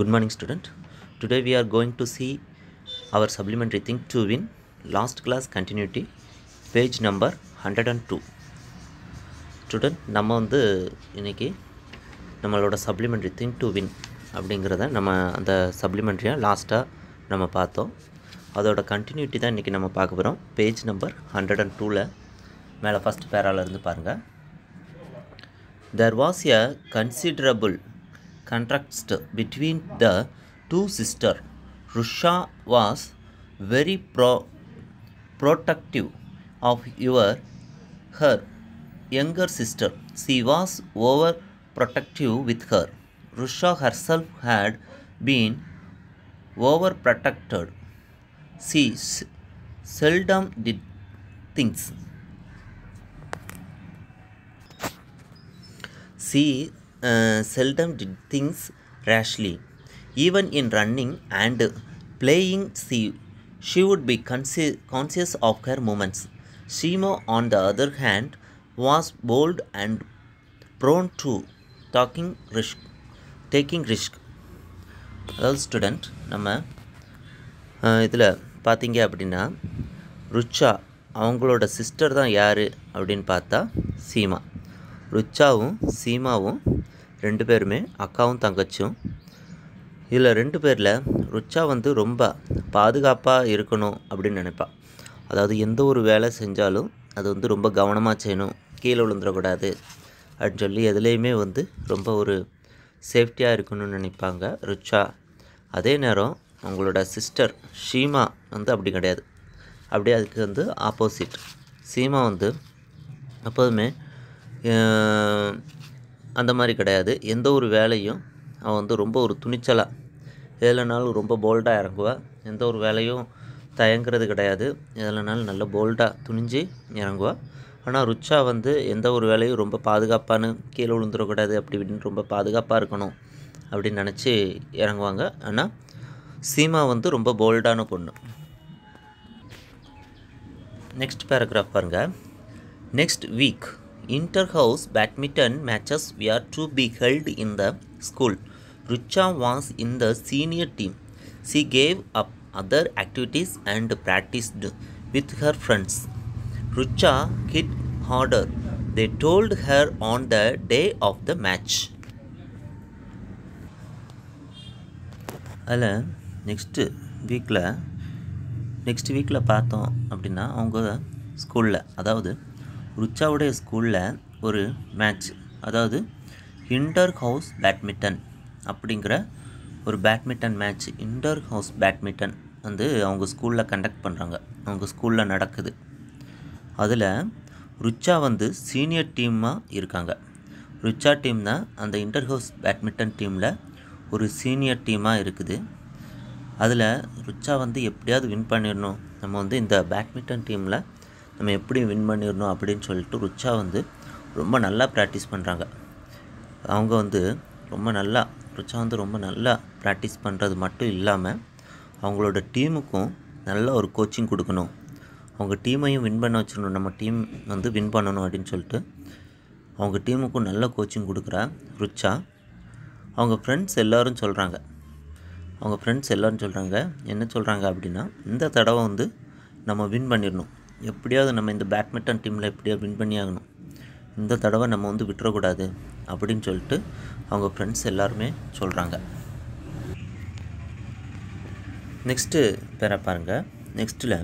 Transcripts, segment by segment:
Good morning student today we are going to see to supplementary our to win last class last page number hundred and two student நம்ம வந்து இன்னைக்கு நம்மளோட supplementary thing two win அப்படிங்கிறத நம்ம அந்த சப்ளிமெண்ட்ரியாக லாஸ்ட்டாக நம்ம பார்த்தோம் அதோட கண்டினியூட்டி தான் இன்றைக்கி நம்ம பார்க்க போகிறோம் பேஜ் நம்பர் ஹண்ட்ரட் அண்ட் டூவில் மேலே ஃபஸ்ட் பேராலேருந்து பாருங்கள் there was a considerable contrast between the two sisters. Rusha was very pro- protective of your, her younger sister. She was overprotective with her. Rusha herself had been overprotected. She seldom did things. She seldom did things rashly. Even in running and playing, she, she would be consci conscious of her movements. Shimo, on the other hand, was bold and prone to talking risk, taking risk. அதாவது student நம்ம இதில் பார்த்தீங்க அப்படின்னா ருச்சா அவங்களோட sister தான் யார் அப்படின்னு பார்த்தா சீமா ருச்சாவும் சீமாவும் ரெண்டு பேருமே அக்காவும் தங்கச்சும் இதில் ரெண்டு பேரில் ருச்சா வந்து ரொம்ப பாதுகாப்பாக இருக்கணும் அப்படின்னு நினைப்பாள் அதாவது எந்த ஒரு வேலை செஞ்சாலும் அது வந்து ரொம்ப கவனமாக செய்யணும் கீழே விழுந்துடக்கூடாது அப்படின்னு சொல்லி எதுலேயுமே வந்து ரொம்ப ஒரு சேஃப்டியாக இருக்கணும்னு நினைப்பாங்க ருச்சா அதே நேரம் அவங்களோட சிஸ்டர் ஷீமா வந்து அப்படி கிடையாது அப்படியே அதுக்கு வந்து ஆப்போசிட் சீமா வந்து எப்போதுமே அந்த மாதிரி கிடையாது எந்த ஒரு வேலையும் அவன் வந்து ரொம்ப ஒரு துணிச்சலாக எதுலனாலும் ரொம்ப போல்டாக இறங்குவாள் எந்த ஒரு வேலையும் தயங்குறது கிடையாது எதுலனாலும் நல்ல போல்டாக துணிஞ்சு இறங்குவாள் ஆனால் ருச்சா வந்து எந்த ஒரு வேலையும் ரொம்ப பாதுகாப்பானு கீழே விழுந்துடக்கூடாது அப்படி இப்படின்னு ரொம்ப பாதுகாப்பாக இருக்கணும் அப்படின்னு நினச்சி இறங்குவாங்க ஆனால் சீமா வந்து ரொம்ப போல்டான பொண்ணு நெக்ஸ்ட் பேராகிராஃப் பாருங்கள் next week Inter-house badminton matches were to be held in the school. Rucha was in the senior team. She gave up other activities and practiced with her friends. Rucha hit harder, they told her on the day of the match. அதில் next வீக்கில் next வீக்கில் பார்த்தோம் அப்படின்னா அவங்க ஸ்கூலில் அதாவது ருச்சாவுடைய ஸ்கூலில் ஒரு மேட்ச் அதாவது இன்டர் ஹவுஸ் பேட்மிட்டன் அப்படிங்கிற ஒரு badminton match inter house badminton வந்து அவங்க ஸ்கூலில் கண்டக்ட் பண்ணுறாங்க அவங்க ஸ்கூலில் நடக்குது அதில் ருச்சா வந்து சீனியர் டீமாக இருக்காங்க ருச்சா டீம் தான் அந்த இன்டர் ஹவுஸ் பேட்மிட்டன் டீமில் ஒரு சீனியர் டீமாக இருக்குது அதில் ருச்சா வந்து எப்படியாவது வின் பண்ணிடணும் நம்ம வந்து இந்த பேட்மிட்டன் டீமில் நம்ம எப்படி வின் பண்ணிடணும் அப்படின்னு சொல்லிட்டு ருச்சா வந்து ரொம்ப நல்லா ப்ராக்டிஸ் பண்ணுறாங்க அவங்க வந்து ரொம்ப நல்லா ருச்சா வந்து ரொம்ப நல்லா ப்ராக்டிஸ் பண்ணுறது மட்டும் இல்லாமல் அவங்களோட டீமுக்கும் நல்ல ஒரு கோச்சிங் கொடுக்கணும் அவங்க டீமையும் வின் பண்ண வச்சிடணும் நம்ம டீம் வந்து வின் பண்ணணும் அப்படின்னு சொல்லிட்டு அவங்க டீமுக்கும் நல்ல கோச்சிங் கொடுக்குறா ருச்சா அவங்க ஃப்ரெண்ட்ஸ் எல்லோரும் சொல்கிறாங்க அவங்க ஃப்ரெண்ட்ஸ் எல்லோரும் சொல்கிறாங்க என்ன சொல்கிறாங்க அப்படின்னா இந்த தடவை வந்து நம்ம வின் பண்ணிடணும் எப்படியாவது நம்ம இந்த பேட்மிண்டன் டீமில் எப்படியா வின் பண்ணி ஆகணும் இந்த தடவை நம்ம வந்து விட்டுறக்கூடாது அப்படின்னு சொல்லிட்டு அவங்க ஃப்ரெண்ட்ஸ் எல்லாருமே சொல்கிறாங்க நெக்ஸ்ட்டு பேர பாருங்கள் நெக்ஸ்ட்டில்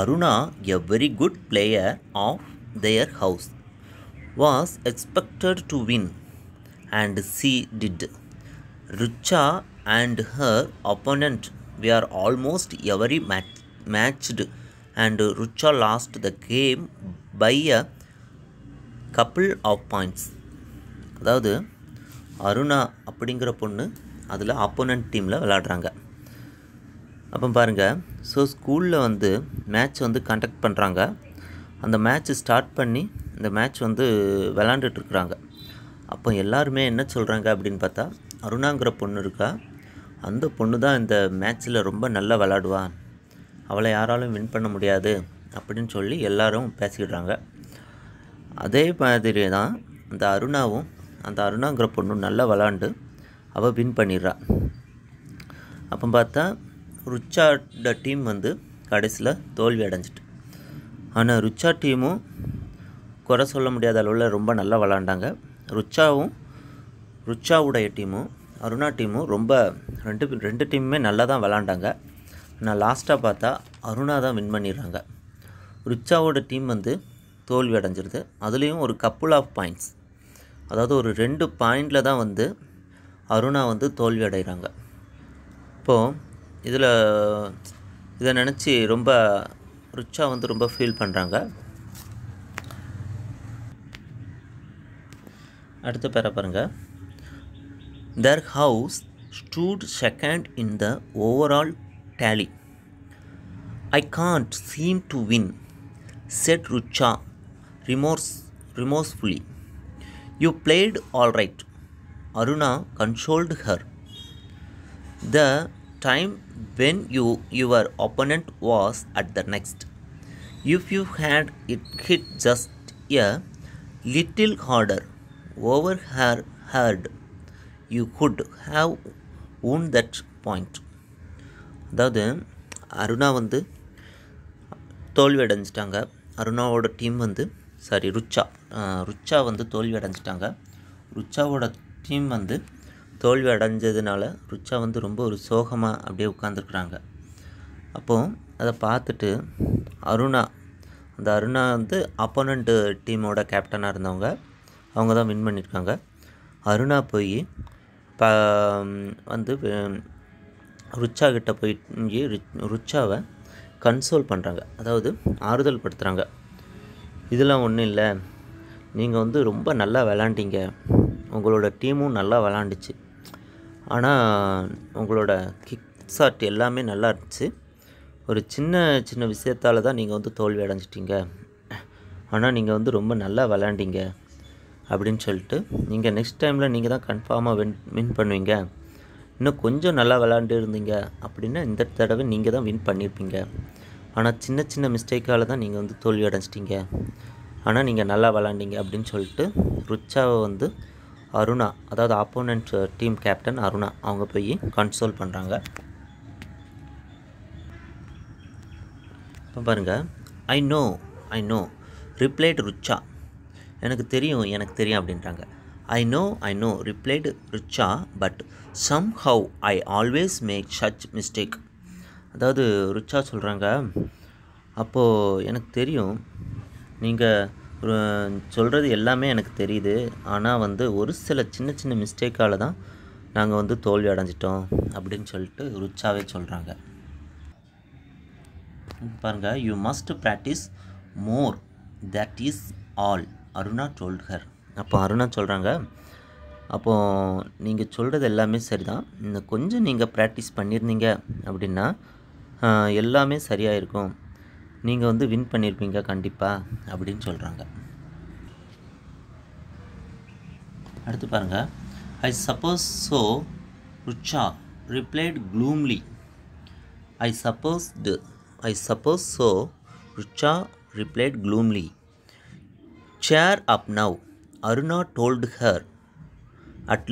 Aruna a very good player of their house was expected to win and she did Richa and her opponent we are almost every match matched and Rucha lost the game by a couple of points அதாவது அருணா அப்படிங்கிற பொண்ணு அதில் opponent டீமில் விளாடுறாங்க அப்போ பாருங்கள் so ஸ்கூலில் வந்து மேட்ச் வந்து கண்டக்ட் பண்ணுறாங்க அந்த மேட்ச் ஸ்டார்ட் பண்ணி இந்த மேட்ச் வந்து விளாண்டுட்டுருக்குறாங்க அப்போ எல்லாருமே என்ன சொல்கிறாங்க அப்படின்னு பார்த்தா அருணாங்கிற பொண்ணு இருக்கா அந்த பொண்ணு தான் இந்த மேட்ச்சில் ரொம்ப நல்லா விளாடுவான் அவளை யாராலும் வின் பண்ண முடியாது அப்படின்னு சொல்லி எல்லாரும் பேசிக்கிடுறாங்க அதே மாதிரி தான் அந்த அருணாவும் அந்த அருணாங்கிற பொண்ணும் நல்லா விளாண்டு அவள் வின் பண்ணிடுறா அப்போ பார்த்தா ருச்சாட டீம் வந்து கடைசியில் தோல்வி அடைஞ்சிட்டு ஆனால் ருச்சா டீமும் குறை சொல்ல முடியாத அளவில் ரொம்ப நல்லா விளாண்டாங்க ருச்சாவும் ருச்சாவுடைய டீமும் அருணா டீமும் ரொம்ப ரெண்டு ரெண்டு டீமுமே நல்லா தான் விளாண்டாங்க ஆனால் லாஸ்ட்டாக பார்த்தா அருணா தான் வின் பண்ணிடுறாங்க ரிச்சாவோட டீம் வந்து தோல்வி அடைஞ்சிருது அதுலேயும் ஒரு கப்புள் ஆஃப் பாயிண்ட்ஸ் அதாவது ஒரு ரெண்டு பாயிண்டில் தான் வந்து அருணா வந்து தோல்வி அடைகிறாங்க இப்போது இதில் இதை நினச்சி ரொம்ப ரிச்சா வந்து ரொம்ப ஃபீல் பண்ணுறாங்க அடுத்து பேர பாருங்கள் their house stood second in the overall tally. I can't seem to win, said Rucha remorse, remorsefully. You played all right, Aruna consoled her. The time when you, your opponent was at the next. If you had it hit just a little harder over her head, you could have won that point. அதாவது அருணா வந்து தோல்வி அடைஞ்சிட்டாங்க அருணாவோட team வந்து sorry Rucha Rucha வந்து தோல்வி அடைஞ்சிட்டாங்க ருச்சாவோட team வந்து தோல்வி அடைஞ்சதுனால ருச்சா வந்து ரொம்ப ஒரு சோகமாக அப்படியே உட்காந்துருக்குறாங்க அப்போது அதை பார்த்துட்டு அருணா அந்த அருணா வந்து அப்போனண்ட்டு டீமோட கேப்டனாக இருந்தவங்க அவங்க தான் வின் பண்ணியிருக்காங்க அருணா போய் ப வந்து ருச்சா கிட்ட போய் ருச்சாவை கன்சோல் பண்ணுறாங்க அதாவது ஆறுதல் படுத்துகிறாங்க இதெல்லாம் ஒன்றும் இல்லை நீங்கள் வந்து ரொம்ப நல்லா விளாண்டிங்க உங்களோட டீமும் நல்லா விளாண்டுச்சு ஆனால் உங்களோட கிக் ஷாட் எல்லாமே நல்லா இருந்துச்சு ஒரு சின்ன சின்ன விஷயத்தால் தான் நீங்கள் வந்து தோல்வி அடைஞ்சிட்டிங்க ஆனால் நீங்கள் வந்து ரொம்ப நல்லா விளாண்டிங்க அப்படின்னு சொல்லிட்டு நீங்கள் நெக்ஸ்ட் டைமில் நீங்கள் தான் கன்ஃபார்மாக வின் வின் பண்ணுவீங்க இன்னும் கொஞ்சம் நல்லா விளாண்டு இருந்தீங்க அப்படின்னா இந்த தடவை நீங்கள் தான் வின் பண்ணியிருப்பீங்க ஆனால் சின்ன சின்ன மிஸ்டேக்கால் தான் நீங்கள் வந்து தோல்வி அடைஞ்சிட்டிங்க ஆனால் நீங்கள் நல்லா விளாண்டிங்க அப்படின்னு சொல்லிட்டு ருச்சாவை வந்து அருணா அதாவது ஆப்போனண்ட் டீம் கேப்டன் அருணா அவங்க போய் கன்சோல் பண்ணுறாங்க இப்போ பாருங்கள் I know I know replied Rucha எனக்கு தெரியும் எனக்கு தெரியும் அப்படின்றாங்க I know I know replied Richa but somehow I always make such mistake அதாவது ருச்சா சொல்கிறாங்க அப்போது எனக்கு தெரியும் நீங்கள் சொல்கிறது எல்லாமே எனக்கு தெரியுது ஆனால் வந்து ஒரு சில சின்ன சின்ன மிஸ்டேக்கால் தான் நாங்கள் வந்து தோல்வி அடைஞ்சிட்டோம் அப்படின்னு சொல்லிட்டு ருச்சாவே சொல்கிறாங்க பாருங்கள் you must practise more that is all Aruna told her அப்போ அருணா சொல்கிறாங்க அப்போது நீங்கள் சொல்கிறது எல்லாமே சரிதான் இன்னும் கொஞ்சம் நீங்கள் ப்ராக்டிஸ் பண்ணியிருந்தீங்க அப்படின்னா எல்லாமே சரியாக இருக்கும் நீங்கள் வந்து வின் பண்ணியிருப்பீங்க கண்டிப்பாக அப்படின்னு சொல்கிறாங்க அடுத்து பாருங்கள் I suppose so Rucha replied gloomily I suppose to I suppose so Rucha replied gloomily cheer up now Aruna told her, at,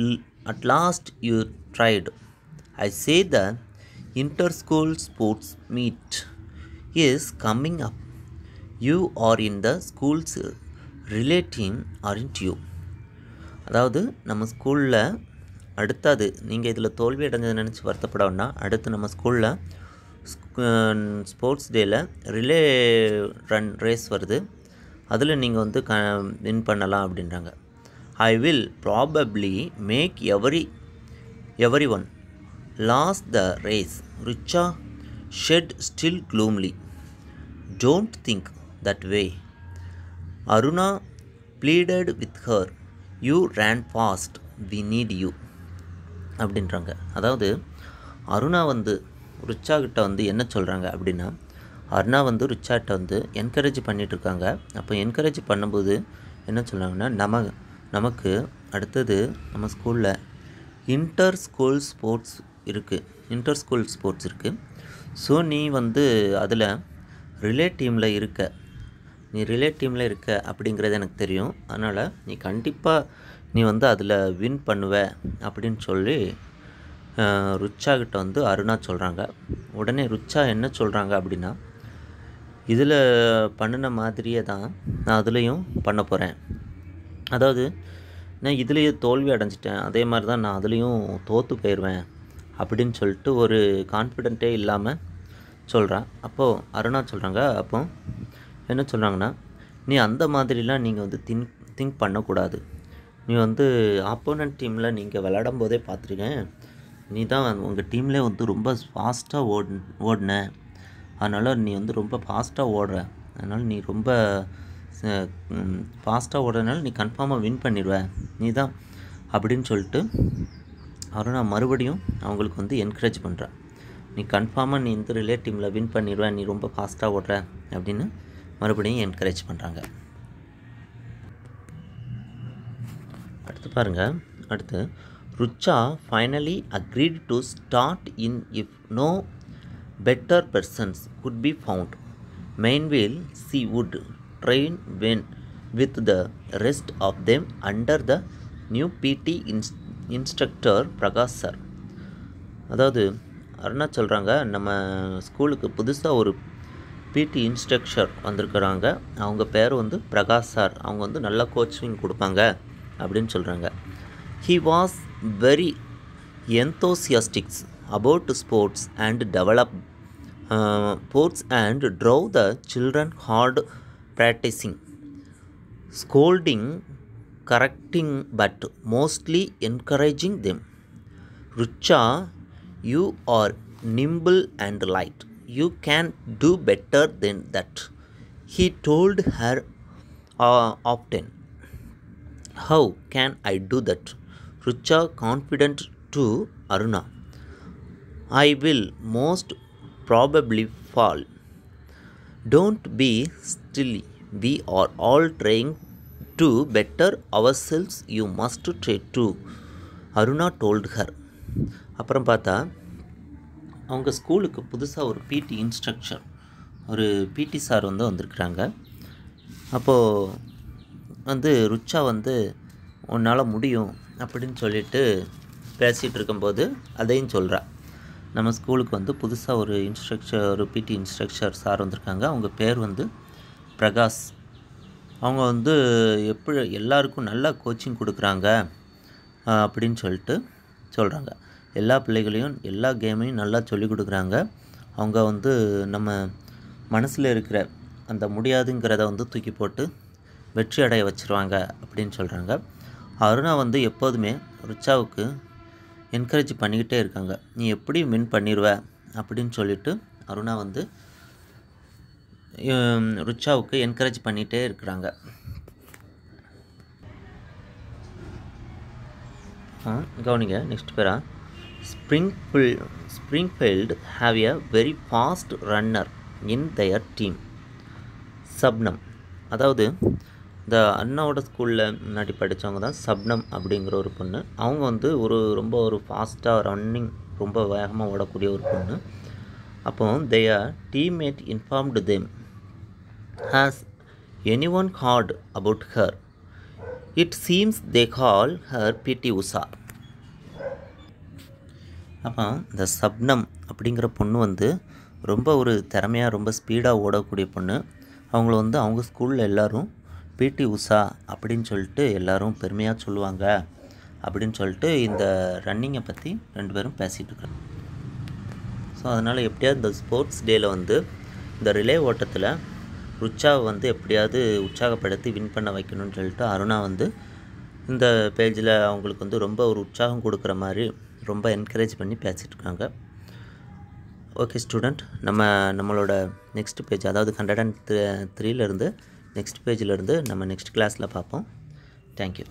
at last you tried. I say the inter-school sports meet is coming up. You are in the school's relay team, aren't you? அதாவது நம்ம ஸ்கூலில் அடுத்தது நீங்கள் இதில் தோல்வி அடைஞ்சதை நினச்சி வருத்தப்பட வேண்டாம் அடுத்து நம்ம ஸ்கூலில் ஸ்போர்ட்ஸ் டேயில் ரிலே ரன் ரேஸ் வருது அதில் நீங்கள் வந்து க வின் பண்ணலாம் அப்படின்றாங்க I will probably make every everyone lose the race Richa said still gloomily don't think that way Aruna pleaded with her you run fast we need you அப்படின்றாங்க அதாவது அருணா வந்து ரிச்சா கிட்ட வந்து என்ன சொல்கிறாங்க அப்படின்னா அர்னா வந்து ரிச்சார்ட்டை வந்து என்கரேஜ் பண்ணிகிட்ருக்காங்க அப்போ என்கரேஜ் பண்ணும்போது என்ன சொல்கிறாங்கன்னா நம நமக்கு அடுத்தது நம்ம ஸ்கூலில் இன்டர் ஸ்கூல் ஸ்போர்ட்ஸ் இருக்குது இன்டர் ஸ்கூல் ஸ்போர்ட்ஸ் இருக்குது ஸோ நீ வந்து அதில் ரிலே டீமில் இருக்க நீ ரிலே டீமில் இருக்க அப்படிங்கிறது எனக்கு தெரியும் அதனால் நீ கண்டிப்பாக நீ வந்து அதில் வின் பண்ணுவ அப்படின்னு சொல்லி ருச்சா கிட்ட வந்து அருணா சொல்கிறாங்க உடனே ருச்சா என்ன சொல்கிறாங்க அப்படின்னா இதில் பண்ணின மாதிரியே தான் நான் அதுலேயும் பண்ண போகிறேன் அதாவது நான் இதுலேயே தோல்வி அடைஞ்சிட்டேன் அதே மாதிரி தான் நான் அதுலேயும் தோற்று போயிடுவேன் அப்படின்னு சொல்லிட்டு ஒரு கான்ஃபிடென்ட்டே இல்லாமல் சொல்கிறேன் அப்போது அருணா சொல்கிறாங்க அப்போ என்ன சொல்கிறாங்கன்னா நீ அந்த மாதிரிலாம் நீங்கள் வந்து திங்க் திங்க் பண்ணக்கூடாது நீ வந்து ஆப்போனன்ட் டீமில் நீங்கள் விளாடும் போதே பார்த்துருக்கேன் நீ தான் உங்கள் டீம்லேயே வந்து ரொம்ப ஃபாஸ்ட்டாக ஓடு ஓடின அதனால் நீ வந்து ரொம்ப ஃபாஸ்ட்டாக ஓடுற அதனால் நீ ரொம்ப ஃபாஸ்ட்டாக ஓடுறதுனால நீ கன்ஃபார்மாக வின் பண்ணிடுவ நீ தான் அப்படின்னு சொல்லிட்டு அருணா மறுபடியும் அவங்களுக்கு வந்து என்கரேஜ் பண்ணுறேன் நீ கன்ஃபார்மாக நீ இந்த ரிலே டீமில் வின் பண்ணிடுவ நீ ரொம்ப ஃபாஸ்ட்டாக ஓடுற அப்படின்னு மறுபடியும் என்கரேஜ் பண்ணுறாங்க அடுத்து பாருங்கள் அடுத்து ருச்சா finally agreed to start in if no better persons could be found. Mainville she would train when with the rest of them under the new PT இன்ஸ் இன்ஸ்ட்ரக்டர் பிரகாஷ் சார் அதாவது அருணா சொல்கிறாங்க நம்ம ஸ்கூலுக்கு புதுசாக ஒரு பிடி இன்ஸ்ட்ரக்டர் வந்திருக்கிறாங்க அவங்க பேர் வந்து பிரகாஷ் சார் அவங்க வந்து நல்ல கோச்சிங் கொடுப்பாங்க அப்படின்னு சொல்கிறாங்க he was very enthusiastics about sports and develop uh, ports and drove the children hard practicing, scolding, correcting, but mostly encouraging them. Rucha, you are nimble and light. You can do better than that. He told her uh, often. How can I do that? Rucha confident to Aruna. I will most probably fall don't be be silly. Are all all to better our ourselves. You must trade to Aruna told her அப்புறம் பார்த்தா அவங்க ஸ்கூலுக்கு புதுசாக ஒரு பிடி instructor ஒரு பிடி sir வந்து வந்திருக்கிறாங்க அப்போது வந்து ருச்சா வந்து உன்னால் முடியும் அப்படின்னு சொல்லிட்டு பேசிகிட்டு இருக்கும்போது அதையும் சொல்கிறா நம்ம ஸ்கூலுக்கு வந்து புதுசாக ஒரு இன்ஸ்ட்ரக்டர் ஒரு பிடி இன்ஸ்ட்ரக்டர் சார் வந்திருக்காங்க அவங்க பேர் வந்து பிரகாஷ் அவங்க வந்து எப்படி எல்லாருக்கும் நல்லா கோச்சிங் கொடுக்குறாங்க அப்படின்னு சொல்லிட்டு சொல்கிறாங்க எல்லா பிள்ளைகளையும் எல்லா கேமையும் நல்லா சொல்லிக் கொடுக்குறாங்க அவங்க வந்து நம்ம மனசில் இருக்கிற அந்த முடியாதுங்கிறத வந்து தூக்கி போட்டு வெற்றி அடைய வச்சுருவாங்க அப்படின்னு சொல்கிறாங்க அருணா வந்து எப்போதுமே ருச்சாவுக்கு என்கரேஜ் பண்ணிக்கிட்டே இருக்காங்க நீ எப்படி வின் பண்ணிடுவ அப்படின்னு சொல்லிட்டு அருணா வந்து ருச்சாவுக்கு என்கரேஜ் பண்ணிகிட்டே இருக்கிறாங்க கவனிங்க next para Springfield Springfield have a very fast runner in their team Shabnam அதாவது இந்த அண்ணாவோட ஸ்கூலில் முன்னாடி படித்தவங்க தான் சப்னம் அப்படிங்கிற ஒரு பொண்ணு அவங்க வந்து ஒரு ரொம்ப ஒரு ஃபாஸ்ட்டாக ரன்னிங் ரொம்ப வேகமாக ஓடக்கூடிய ஒரு பொண்ணு அப்போ they are teammate informed them has any one heard about her it seems they call her PT Usha அப்போ இந்த சப்னம் அப்படிங்கிற பொண்ணு வந்து ரொம்ப ஒரு திறமையாக ரொம்ப ஸ்பீடாக ஓடக்கூடிய பொண்ணு அவங்கள வந்து அவங்க ஸ்கூலில் எல்லோரும் பிடி உஷா அப்படின்னு சொல்லிட்டு எல்லோரும் பெருமையாக சொல்லுவாங்க அப்படின்னு சொல்லிட்டு இந்த ரன்னிங்கை பற்றி ரெண்டு பேரும் பேசிகிட்டு இருக்கிறாங்க ஸோ அதனால் எப்படியாவது இந்த ஸ்போர்ட்ஸ் டேயில் வந்து இந்த ரிலே ஓட்டத்தில் ருச்சாவை வந்து எப்படியாவது உற்சாகப்படுத்தி வின் பண்ண வைக்கணும்னு சொல்லிட்டு அருணா வந்து இந்த பேஜில் அவங்களுக்கு வந்து ரொம்ப ஒரு உற்சாகம் கொடுக்குற மாதிரி ரொம்ப என்கரேஜ் பண்ணி பேசிகிட்டு இருக்காங்க ஓகே ஸ்டூடெண்ட் நம்ம நம்மளோட நெக்ஸ்ட் பேஜ் அதாவது ஹண்ட்ரட் அண்ட் த்ரீலேருந்து நெக்ஸ்ட் இருந்து நம்ம நெக்ஸ்ட் கிளாஸில் பார்ப்போம் தேங்க்யூ